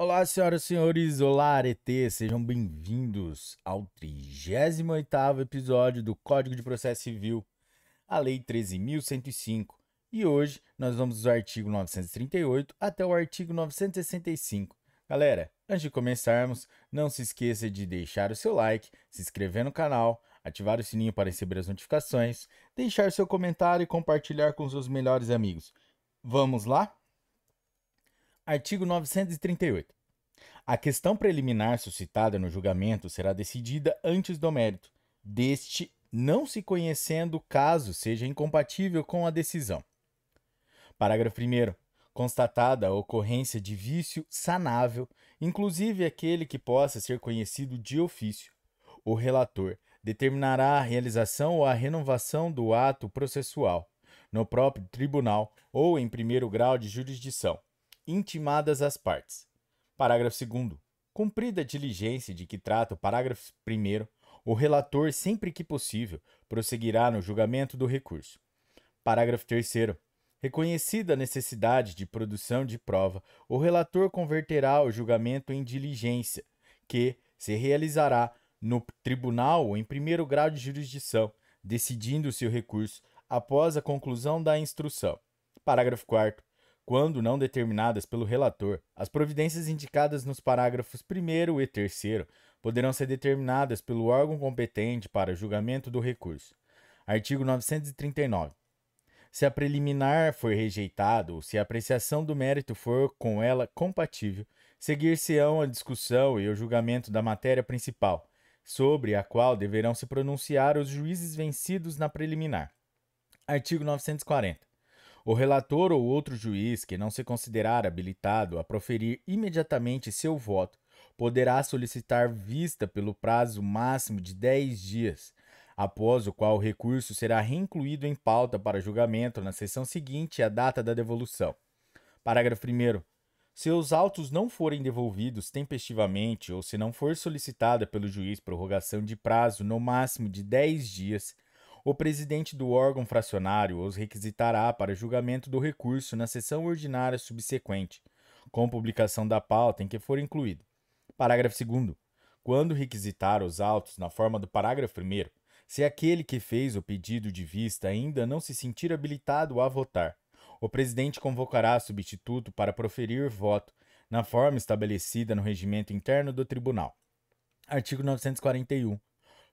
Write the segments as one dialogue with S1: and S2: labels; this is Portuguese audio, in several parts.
S1: Olá, senhoras e senhores, olá, Arete, sejam bem-vindos ao 38 episódio do Código de Processo Civil, a Lei 13.105, e hoje nós vamos do artigo 938 até o artigo 965. Galera, antes de começarmos, não se esqueça de deixar o seu like, se inscrever no canal, ativar o sininho para receber as notificações, deixar seu comentário e compartilhar com seus melhores amigos. Vamos lá? Artigo 938. A questão preliminar suscitada no julgamento será decidida antes do mérito, deste não se conhecendo caso seja incompatível com a decisão. Parágrafo 1. Constatada a ocorrência de vício sanável, inclusive aquele que possa ser conhecido de ofício, o relator determinará a realização ou a renovação do ato processual no próprio tribunal ou em primeiro grau de jurisdição, intimadas as partes. Parágrafo 2. Cumprida a diligência de que trata o parágrafo 1, o relator, sempre que possível, prosseguirá no julgamento do recurso. Parágrafo 3. Reconhecida a necessidade de produção de prova, o relator converterá o julgamento em diligência, que se realizará no tribunal ou em primeiro grau de jurisdição, decidindo-se o recurso após a conclusão da instrução. Parágrafo 4 quando não determinadas pelo relator, as providências indicadas nos parágrafos 1 e 3 poderão ser determinadas pelo órgão competente para julgamento do recurso. Artigo 939. Se a preliminar for rejeitada ou se a apreciação do mérito for com ela compatível, seguir-se-ão a discussão e o julgamento da matéria principal, sobre a qual deverão se pronunciar os juízes vencidos na preliminar. Artigo 940. O relator ou outro juiz que não se considerar habilitado a proferir imediatamente seu voto poderá solicitar vista pelo prazo máximo de 10 dias, após o qual o recurso será reincluído em pauta para julgamento na sessão seguinte à data da devolução. Parágrafo 1. Se os autos não forem devolvidos tempestivamente ou se não for solicitada pelo juiz prorrogação de prazo no máximo de 10 dias, o presidente do órgão fracionário os requisitará para julgamento do recurso na sessão ordinária subsequente, com publicação da pauta em que for incluído. Parágrafo 2. Quando requisitar os autos na forma do parágrafo 1, se aquele que fez o pedido de vista ainda não se sentir habilitado a votar, o presidente convocará substituto para proferir voto, na forma estabelecida no regimento interno do tribunal. Artigo 941.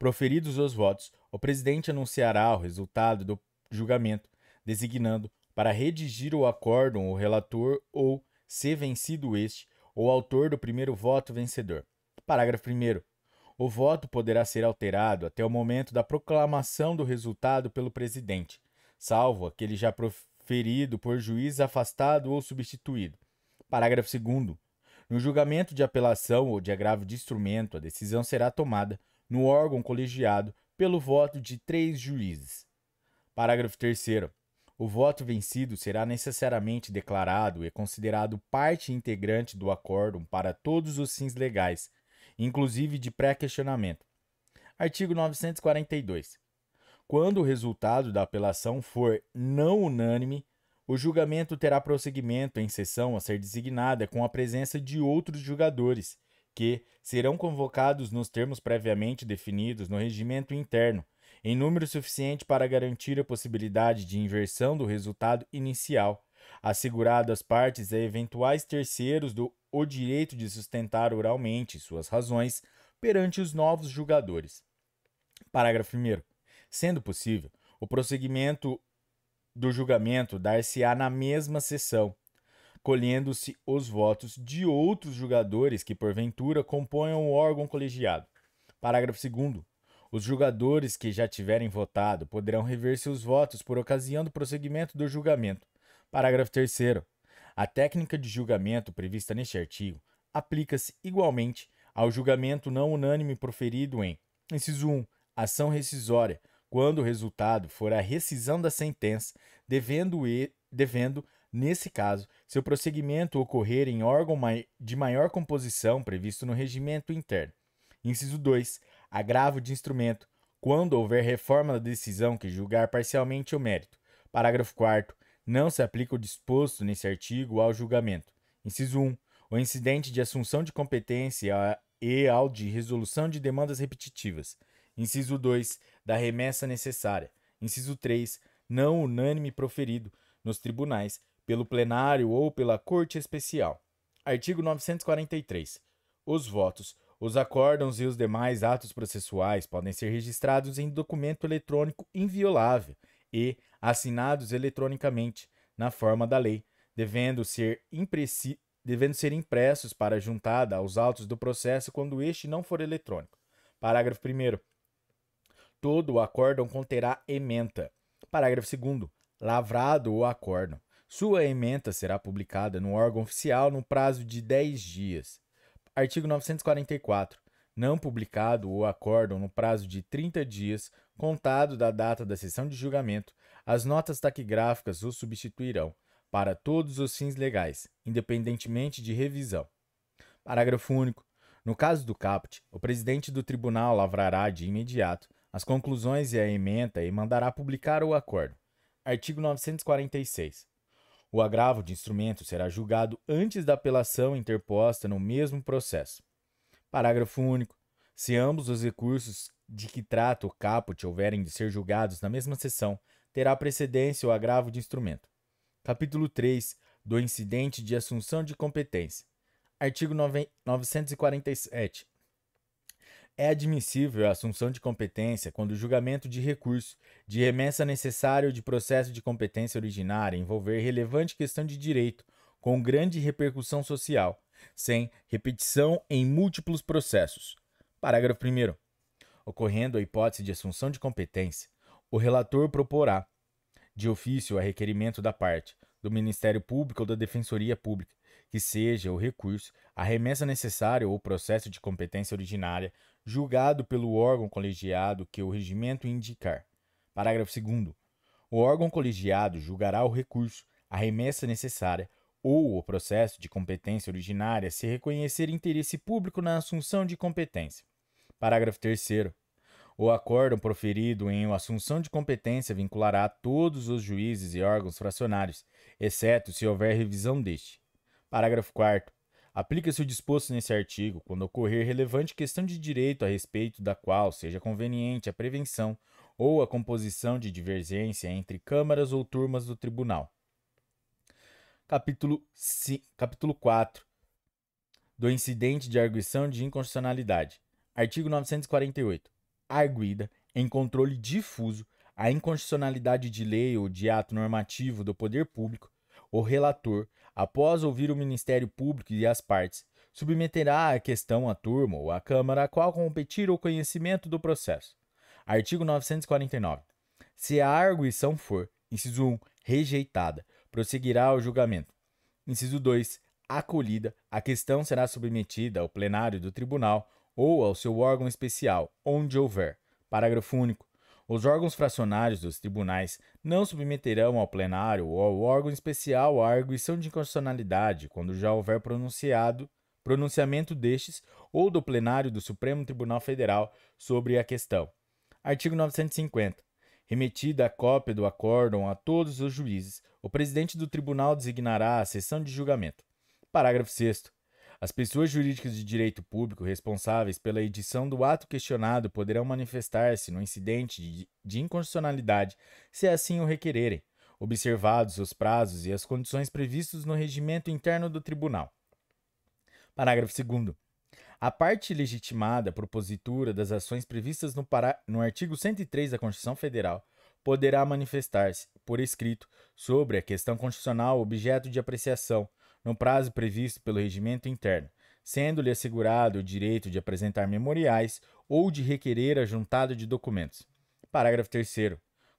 S1: Proferidos os votos, o presidente anunciará o resultado do julgamento, designando para redigir o acórdão o relator ou, se vencido este, o autor do primeiro voto vencedor. Parágrafo 1. O voto poderá ser alterado até o momento da proclamação do resultado pelo presidente, salvo aquele já proferido por juiz afastado ou substituído. Parágrafo 2. No julgamento de apelação ou de agravo de instrumento, a decisão será tomada no órgão colegiado pelo voto de três juízes. Parágrafo 3. O voto vencido será necessariamente declarado e considerado parte integrante do acórdão para todos os fins legais, inclusive de pré-questionamento. Artigo 942. Quando o resultado da apelação for não unânime, o julgamento terá prosseguimento em sessão a ser designada com a presença de outros julgadores que serão convocados nos termos previamente definidos no regimento interno, em número suficiente para garantir a possibilidade de inversão do resultado inicial, assegurado às partes e eventuais terceiros do o direito de sustentar oralmente suas razões perante os novos julgadores. Parágrafo 1. Sendo possível, o prosseguimento do julgamento dar-se-á na mesma sessão, colhendo-se os votos de outros julgadores que, porventura, componham o órgão colegiado. Parágrafo 2. Os julgadores que já tiverem votado poderão rever seus votos por ocasião do prosseguimento do julgamento. Parágrafo 3. A técnica de julgamento prevista neste artigo aplica-se igualmente ao julgamento não unânime proferido em: inciso 1. Ação rescisória, quando o resultado for a rescisão da sentença, devendo, e, devendo Nesse caso, se o prosseguimento ocorrer em órgão de maior composição previsto no regimento interno. Inciso 2. Agravo de instrumento, quando houver reforma da decisão que julgar parcialmente o mérito. Parágrafo 4. Não se aplica o disposto nesse artigo ao julgamento. Inciso 1. O incidente de assunção de competência e ao de resolução de demandas repetitivas. Inciso 2. Da remessa necessária. Inciso 3. Não unânime proferido nos tribunais pelo plenário ou pela Corte Especial. Artigo 943. Os votos, os acórdãos e os demais atos processuais podem ser registrados em documento eletrônico inviolável e assinados eletronicamente na forma da lei, devendo ser, devendo ser impressos para juntada aos autos do processo quando este não for eletrônico. Parágrafo 1. Todo o acórdão conterá ementa. Parágrafo 2. Lavrado o acórdão sua emenda será publicada no órgão oficial no prazo de 10 dias. Artigo 944. Não publicado o acórdão no prazo de 30 dias, contado da data da sessão de julgamento, as notas taquigráficas o substituirão, para todos os fins legais, independentemente de revisão. Parágrafo único. No caso do CAPT, o presidente do tribunal lavrará de imediato as conclusões e a emenda e mandará publicar o acordo. Artigo 946. O agravo de instrumento será julgado antes da apelação interposta no mesmo processo. Parágrafo único. Se ambos os recursos de que trata o caput houverem de ser julgados na mesma sessão, terá precedência o agravo de instrumento. Capítulo 3 do incidente de assunção de competência. Artigo 947. É admissível a assunção de competência quando o julgamento de recurso de remessa necessário de processo de competência originária envolver relevante questão de direito com grande repercussão social, sem repetição em múltiplos processos. Parágrafo 1. Ocorrendo a hipótese de assunção de competência, o relator proporá, de ofício a requerimento da parte, do Ministério Público ou da Defensoria Pública, que seja o recurso, a remessa necessária ou o processo de competência originária, julgado pelo órgão colegiado que o regimento indicar. Parágrafo 2. O órgão colegiado julgará o recurso, a remessa necessária ou o processo de competência originária se reconhecer interesse público na assunção de competência. Parágrafo 3. O acórdão proferido em assunção de competência vinculará a todos os juízes e órgãos fracionários, exceto se houver revisão deste. Parágrafo 4. Aplica-se o disposto nesse artigo quando ocorrer relevante questão de direito a respeito da qual seja conveniente a prevenção ou a composição de divergência entre câmaras ou turmas do tribunal. Capítulo, capítulo 4 do incidente de arguição de inconstitucionalidade. Artigo 948. Arguida, em controle difuso, a inconstitucionalidade de lei ou de ato normativo do poder público, o relator, após ouvir o Ministério Público e as partes, submeterá a questão à turma ou à Câmara a qual competir o conhecimento do processo. Artigo 949. Se a arguição for, inciso 1, rejeitada, prosseguirá o julgamento. Inciso 2, acolhida, a questão será submetida ao plenário do tribunal ou ao seu órgão especial, onde houver. Parágrafo único. Os órgãos fracionários dos tribunais não submeterão ao plenário ou ao órgão especial a arguição de inconstitucionalidade quando já houver pronunciado pronunciamento destes ou do plenário do Supremo Tribunal Federal sobre a questão. Artigo 950. Remetida a cópia do acórdão a todos os juízes, o presidente do tribunal designará a sessão de julgamento. Parágrafo 6 as pessoas jurídicas de direito público responsáveis pela edição do ato questionado poderão manifestar-se no incidente de inconstitucionalidade, se assim o requererem, observados os prazos e as condições previstos no regimento interno do tribunal. Parágrafo 2. A parte legitimada propositura das ações previstas no, para... no artigo 103 da Constituição Federal poderá manifestar-se, por escrito, sobre a questão constitucional objeto de apreciação, no prazo previsto pelo regimento interno, sendo-lhe assegurado o direito de apresentar memoriais ou de requerer a juntada de documentos. Parágrafo 3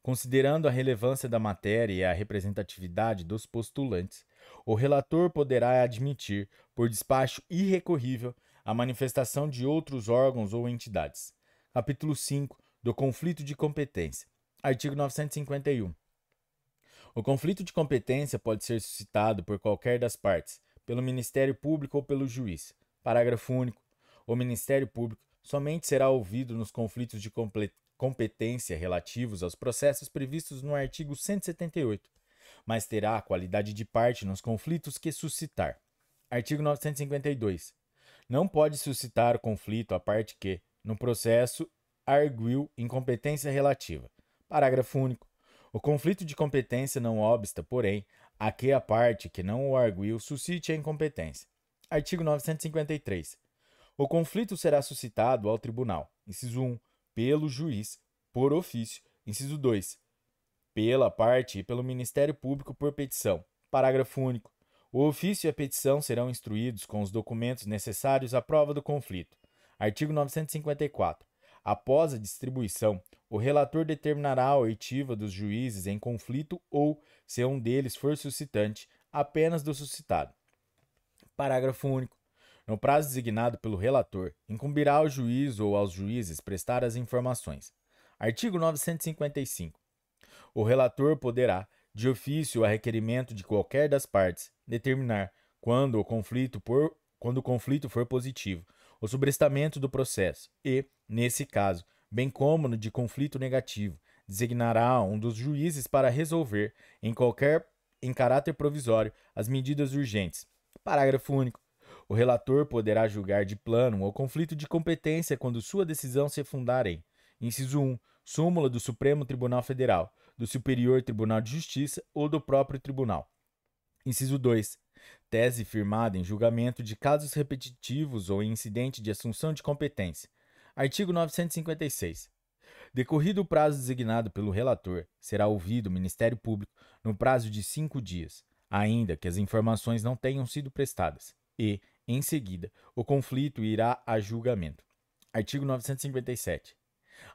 S1: Considerando a relevância da matéria e a representatividade dos postulantes, o relator poderá admitir, por despacho irrecorrível, a manifestação de outros órgãos ou entidades. Capítulo 5 do conflito de competência. Artigo 951. O conflito de competência pode ser suscitado por qualquer das partes, pelo Ministério Público ou pelo juiz. Parágrafo único. O Ministério Público somente será ouvido nos conflitos de competência relativos aos processos previstos no artigo 178, mas terá a qualidade de parte nos conflitos que suscitar. Artigo 952. Não pode suscitar o conflito a parte que, no processo, arguiu incompetência relativa. Parágrafo único. O conflito de competência não obsta, porém, a que a parte que não o arguiu suscite a incompetência. Artigo 953. O conflito será suscitado ao tribunal, inciso 1, pelo juiz, por ofício, inciso 2, pela parte e pelo Ministério Público por petição. Parágrafo único. O ofício e a petição serão instruídos com os documentos necessários à prova do conflito. Artigo 954. Após a distribuição, o relator determinará a oitiva dos juízes em conflito ou, se um deles for suscitante, apenas do suscitado. Parágrafo único. No prazo designado pelo relator, incumbirá ao juiz ou aos juízes prestar as informações. Artigo 955. O relator poderá, de ofício a requerimento de qualquer das partes, determinar, quando o conflito, por, quando o conflito for positivo, o sobrestamento do processo e, nesse caso, bem como no de conflito negativo, designará um dos juízes para resolver, em qualquer em caráter provisório, as medidas urgentes. Parágrafo único. O relator poderá julgar de plano ou conflito de competência quando sua decisão se fundar em: inciso 1, súmula do Supremo Tribunal Federal, do Superior Tribunal de Justiça ou do próprio tribunal. Inciso 2, tese firmada em julgamento de casos repetitivos ou em incidente de assunção de competência. Artigo 956. Decorrido o prazo designado pelo relator, será ouvido o Ministério Público no prazo de cinco dias, ainda que as informações não tenham sido prestadas, e, em seguida, o conflito irá a julgamento. Artigo 957.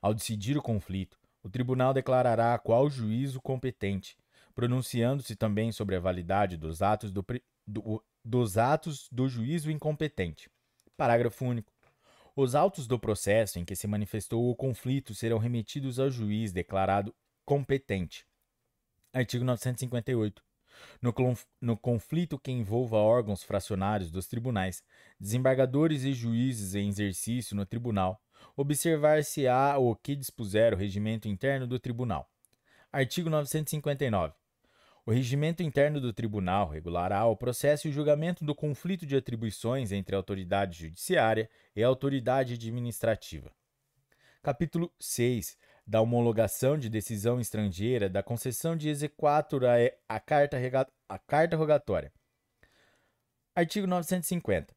S1: Ao decidir o conflito, o tribunal declarará qual juízo competente, pronunciando-se também sobre a validade dos atos do, do, dos atos do juízo incompetente. Parágrafo único. Os autos do processo em que se manifestou o conflito serão remetidos ao juiz declarado competente. Artigo 958. No, no conflito que envolva órgãos fracionários dos tribunais, desembargadores e juízes em exercício no tribunal, observar-se-á o que dispuser o regimento interno do tribunal. Artigo 959. O regimento interno do tribunal regulará o processo e o julgamento do conflito de atribuições entre a autoridade judiciária e a autoridade administrativa. Capítulo 6 da homologação de decisão estrangeira da concessão de exequatur a carta, carta rogatória. Artigo 950.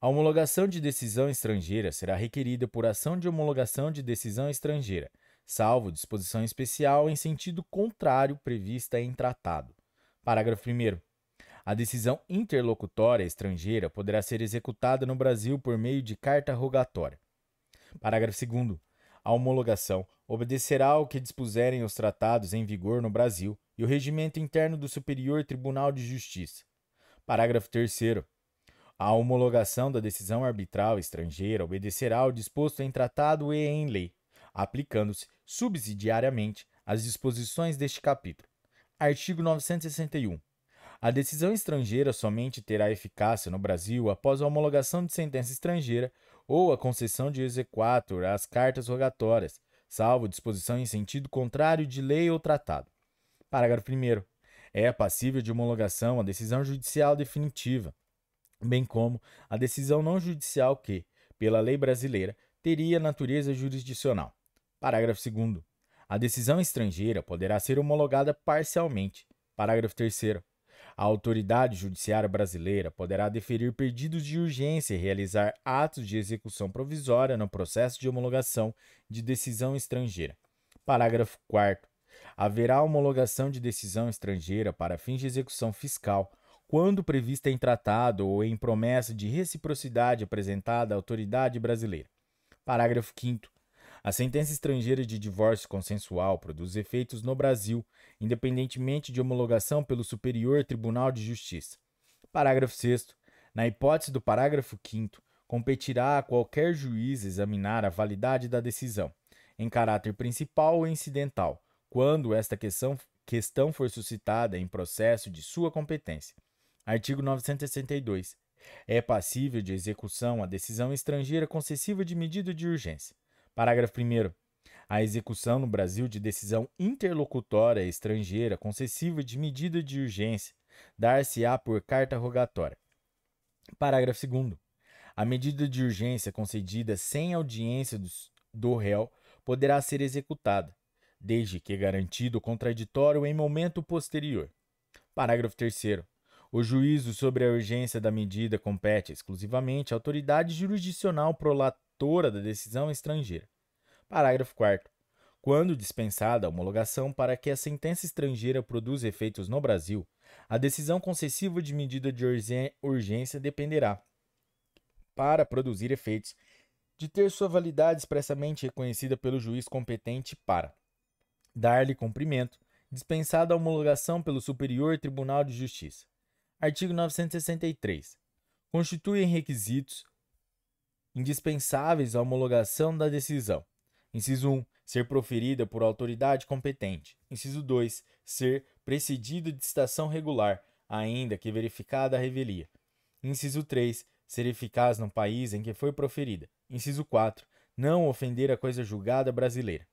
S1: A homologação de decisão estrangeira será requerida por ação de homologação de decisão estrangeira, salvo disposição especial em sentido contrário prevista em tratado. Parágrafo 1. A decisão interlocutória estrangeira poderá ser executada no Brasil por meio de carta rogatória. Parágrafo 2. A homologação obedecerá ao que dispuserem os tratados em vigor no Brasil e o regimento interno do Superior Tribunal de Justiça. Parágrafo 3. A homologação da decisão arbitral estrangeira obedecerá ao disposto em tratado e em lei, aplicando-se subsidiariamente, as disposições deste capítulo. Artigo 961. A decisão estrangeira somente terá eficácia no Brasil após a homologação de sentença estrangeira ou a concessão de exequatur às cartas rogatórias, salvo disposição em sentido contrário de lei ou tratado. Parágrafo 1. É passível de homologação a decisão judicial definitiva, bem como a decisão não judicial que, pela lei brasileira, teria natureza jurisdicional. Parágrafo 2. A decisão estrangeira poderá ser homologada parcialmente. Parágrafo 3. A autoridade judiciária brasileira poderá deferir pedidos de urgência e realizar atos de execução provisória no processo de homologação de decisão estrangeira. Parágrafo 4. Haverá homologação de decisão estrangeira para fins de execução fiscal quando prevista em tratado ou em promessa de reciprocidade apresentada à autoridade brasileira. Parágrafo 5. A sentença estrangeira de divórcio consensual produz efeitos no Brasil, independentemente de homologação pelo Superior Tribunal de Justiça. Parágrafo 6. Na hipótese do parágrafo 5, competirá a qualquer juiz examinar a validade da decisão, em caráter principal ou incidental, quando esta questão, questão for suscitada em processo de sua competência. Artigo 962. É passível de execução a decisão estrangeira concessiva de medida de urgência. Parágrafo 1. A execução no Brasil de decisão interlocutória estrangeira concessiva de medida de urgência dar-se-á por carta rogatória. Parágrafo 2. A medida de urgência concedida sem audiência do réu poderá ser executada, desde que garantido contraditório em momento posterior. Parágrafo 3. O juízo sobre a urgência da medida compete exclusivamente à autoridade jurisdicional prolatora da decisão estrangeira. Parágrafo 4. Quando dispensada a homologação para que a sentença estrangeira produza efeitos no Brasil, a decisão concessiva de medida de urgência dependerá, para produzir efeitos, de ter sua validade expressamente reconhecida pelo juiz competente para dar-lhe cumprimento, dispensada a homologação pelo Superior Tribunal de Justiça. Artigo 963. Constituem requisitos indispensáveis à homologação da decisão. Inciso 1. Ser proferida por autoridade competente. Inciso 2. Ser precedido de citação regular, ainda que verificada a revelia. Inciso 3. Ser eficaz no país em que foi proferida. Inciso 4. Não ofender a coisa julgada brasileira.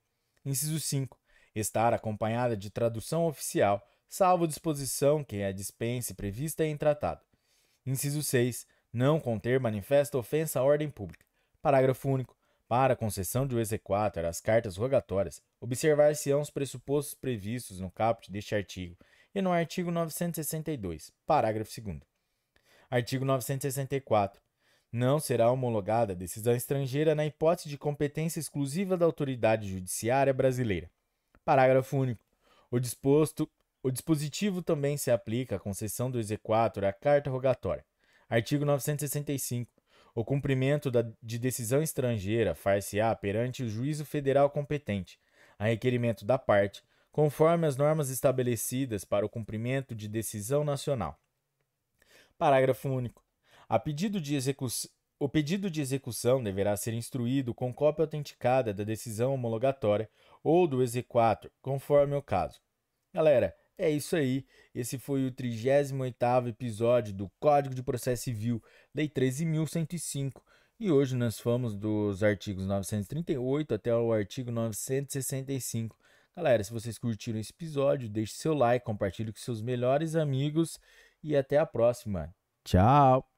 S1: Inciso 5. Estar acompanhada de tradução oficial salvo disposição que a dispense prevista em tratado. Inciso 6. Não conter manifesta ofensa à ordem pública. Parágrafo único. Para a concessão de o exequator às cartas rogatórias, observar-se-ão os pressupostos previstos no caput deste artigo e no artigo 962, parágrafo 2 Artigo 964. Não será homologada decisão estrangeira na hipótese de competência exclusiva da autoridade judiciária brasileira. Parágrafo único. O disposto o dispositivo também se aplica à concessão do exequatur à carta rogatória. Artigo 965. O cumprimento da, de decisão estrangeira far-se-á perante o juízo federal competente, a requerimento da parte, conforme as normas estabelecidas para o cumprimento de decisão nacional. Parágrafo único. A pedido de o pedido de execução deverá ser instruído com cópia autenticada da decisão homologatória ou do exequatur, conforme o caso. Galera, é isso aí. Esse foi o 38º episódio do Código de Processo Civil, Lei 13105. E hoje nós fomos dos artigos 938 até o artigo 965. Galera, se vocês curtiram esse episódio, deixe seu like, compartilhe com seus melhores amigos e até a próxima. Tchau.